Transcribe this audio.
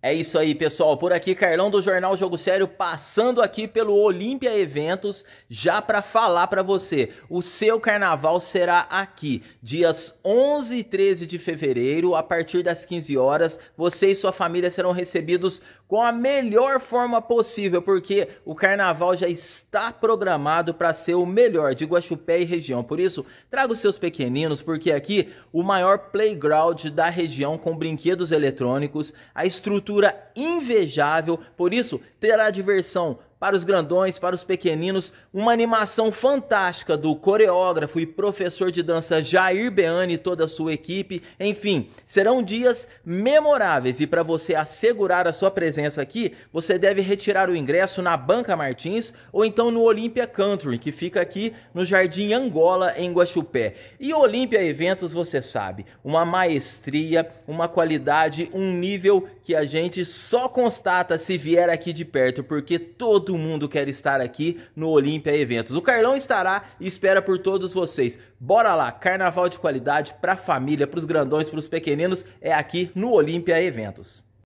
É isso aí, pessoal. Por aqui, Carlão do Jornal Jogo Sério, passando aqui pelo Olímpia Eventos, já para falar para você. O seu carnaval será aqui, dias 11 e 13 de fevereiro, a partir das 15 horas. Você e sua família serão recebidos com a melhor forma possível, porque o carnaval já está programado para ser o melhor de Guaxupé e região. Por isso, traga os seus pequeninos, porque aqui o maior playground da região com brinquedos eletrônicos, a estrutura estrutura invejável, por isso terá diversão para os grandões, para os pequeninos, uma animação fantástica do coreógrafo e professor de dança Jair Beane e toda a sua equipe. Enfim, serão dias memoráveis e para você assegurar a sua presença aqui, você deve retirar o ingresso na Banca Martins ou então no Olympia Country, que fica aqui no Jardim Angola, em Guaxupé. E Olympia Eventos, você sabe, uma maestria, uma qualidade, um nível que a gente só constata se vier aqui de perto, porque todo todo mundo quer estar aqui no Olímpia Eventos. O Carlão estará e espera por todos vocês. Bora lá, carnaval de qualidade para a família, para os grandões, para os pequeninos, é aqui no Olímpia Eventos.